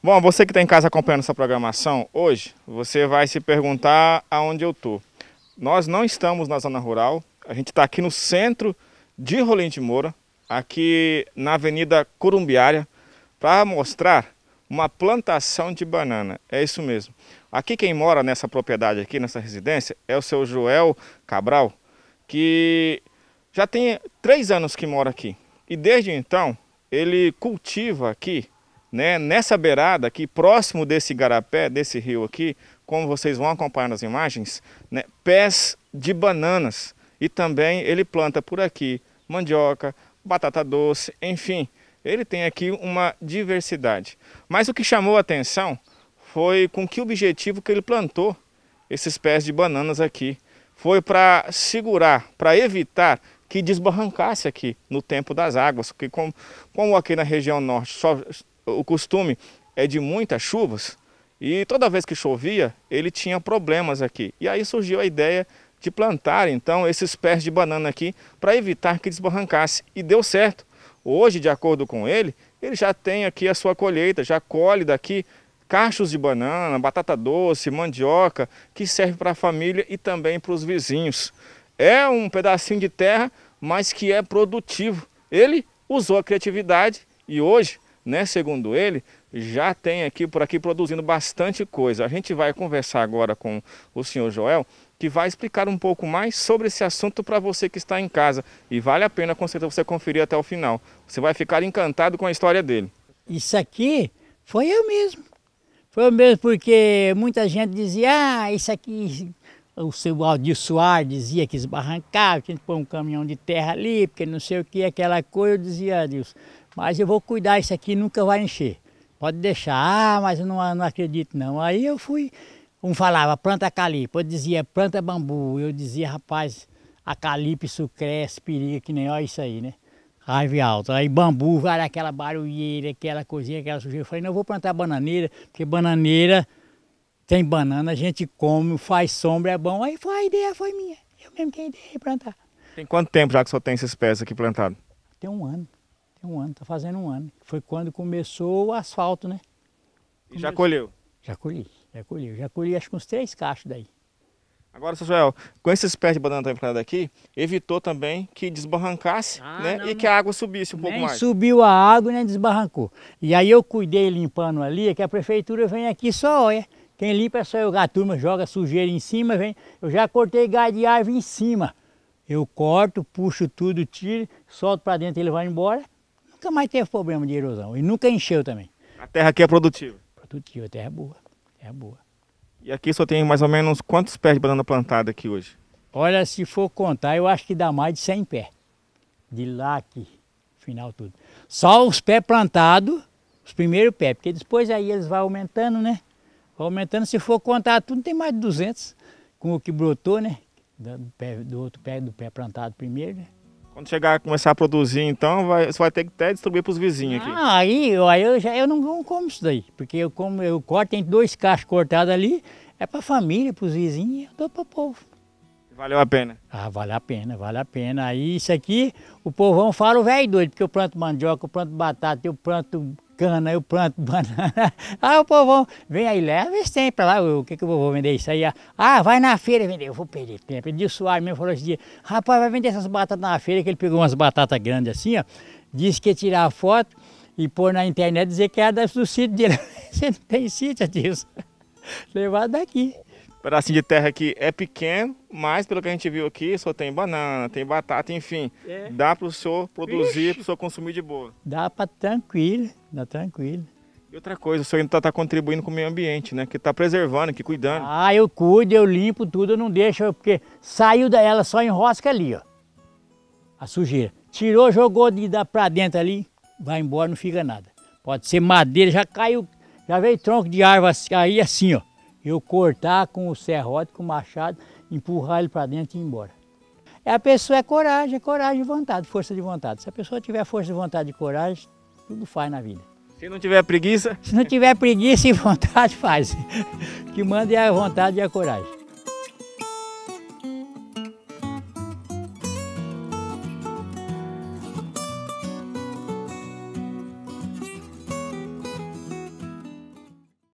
Bom, você que está em casa acompanhando essa programação, hoje você vai se perguntar aonde eu estou. Nós não estamos na zona rural, a gente está aqui no centro de Rolim de Moura, aqui na Avenida Curumbiária, para mostrar uma plantação de banana. É isso mesmo. Aqui quem mora nessa propriedade aqui, nessa residência, é o seu Joel Cabral, que já tem três anos que mora aqui. E desde então, ele cultiva aqui né, nessa beirada aqui, próximo desse garapé, desse rio aqui, como vocês vão acompanhar nas imagens, né, pés de bananas. E também ele planta por aqui mandioca, batata doce, enfim, ele tem aqui uma diversidade. Mas o que chamou a atenção foi com que objetivo que ele plantou esses pés de bananas aqui. Foi para segurar, para evitar que desbarrancasse aqui no tempo das águas, porque como, como aqui na região norte só o costume é de muitas chuvas e toda vez que chovia ele tinha problemas aqui. E aí surgiu a ideia de plantar então esses pés de banana aqui para evitar que desbarrancasse e deu certo. Hoje, de acordo com ele, ele já tem aqui a sua colheita, já colhe daqui cachos de banana, batata doce, mandioca, que serve para a família e também para os vizinhos. É um pedacinho de terra, mas que é produtivo. Ele usou a criatividade e hoje né, segundo ele, já tem aqui por aqui produzindo bastante coisa. A gente vai conversar agora com o senhor Joel, que vai explicar um pouco mais sobre esse assunto para você que está em casa. E vale a pena, com certeza, você conferir até o final. Você vai ficar encantado com a história dele. Isso aqui foi eu mesmo. Foi eu mesmo porque muita gente dizia, ah, isso aqui... O seu Aldir Soares dizia que esbarrancava, tinha que pôr um caminhão de terra ali, porque não sei o que, aquela coisa. Eu dizia, Deus, mas eu vou cuidar isso aqui, nunca vai encher. Pode deixar, ah, mas eu não, não acredito não. Aí eu fui, um falava planta calipo, eu dizia planta bambu, eu dizia rapaz, a isso cresce, periga, que nem olha isso aí, né? Árvore alta, aí bambu, vai aquela barulheira, aquela coisinha, aquela sujeira. Eu falei, não, eu vou plantar bananeira, porque bananeira tem banana, a gente come, faz sombra, é bom. Aí foi a ideia, foi minha. Eu mesmo que a ideia de é plantar. Tem quanto tempo já que só tem essas peças aqui plantadas? Tem um ano. Tem um ano, está fazendo um ano. Foi quando começou o asfalto, né? E já colheu? Já colhi, já colhi. Já colhi acho que uns três cachos daí. Agora, seu Joel, com esses pés de banana plantada aqui, evitou também que desbarrancasse ah, né? Não, e que a água subisse um pouco mais. subiu a água nem desbarrancou. E aí eu cuidei limpando ali, é que a prefeitura vem aqui só olha. É. Quem limpa é só eu, a turma joga sujeira em cima, vem. Eu já cortei galho de árvore em cima. Eu corto, puxo tudo, tiro, solto para dentro, ele vai embora. Nunca mais teve problema de erosão e nunca encheu também. A terra aqui é produtiva? Produtiva, a terra é boa, terra é boa. E aqui só tem mais ou menos quantos pés de banana plantada aqui hoje? Olha, se for contar, eu acho que dá mais de 100 pés. De lá aqui, final tudo. Só os pés plantados, os primeiros pés, porque depois aí eles vão aumentando, né? aumentando, se for contar tudo, tem mais de 200 com o que brotou, né? Do, pé, do outro pé, do pé plantado primeiro, né? Quando chegar a começar a produzir, então, vai, você vai ter que até distribuir para os vizinhos aqui. Ah, aí, aí eu, já, eu não, não como isso daí, porque eu, como, eu corto, tem dois cachos cortados ali, é para a família, para os vizinhos, eu é dou para o povo. Valeu a pena? Ah, vale a pena, vale a pena. Aí isso aqui, o povão fala o velho doido, porque eu planto mandioca, eu planto batata, eu planto cana, eu planto banana. Aí ah, o povo vem aí, leva esse tempo lá, o que que eu vou vender isso aí? Ah, vai na feira vender, eu vou perder tempo. Ele disse, mesmo falou esse dia, rapaz, vai vender essas batatas na feira, que ele pegou umas batatas grandes assim, ó, disse que ia tirar a foto e pôr na internet dizer que era é do sítio dele. Você não tem sítio disso. Levar daqui pedacinho de terra aqui é pequeno, mas pelo que a gente viu aqui, só tem banana, tem batata, enfim. É. Dá para o senhor produzir, para o senhor consumir de boa. Dá para tranquilo, dá tranquilo. E outra coisa, o senhor ainda está tá contribuindo com o meio ambiente, né? Que está preservando, que cuidando. Ah, eu cuido, eu limpo tudo, eu não deixo, porque saiu dela só enrosca ali, ó. A sujeira. Tirou, jogou de dar para dentro ali, vai embora, não fica nada. Pode ser madeira, já caiu, já veio tronco de árvore assim, aí assim, ó eu cortar com o serrote, com o machado, empurrar ele para dentro e ir embora. É a pessoa é coragem, é coragem e vontade, força de vontade. Se a pessoa tiver força de vontade e coragem, tudo faz na vida. Se não tiver preguiça? Se não tiver preguiça e vontade, faz. O que manda é a vontade e a coragem.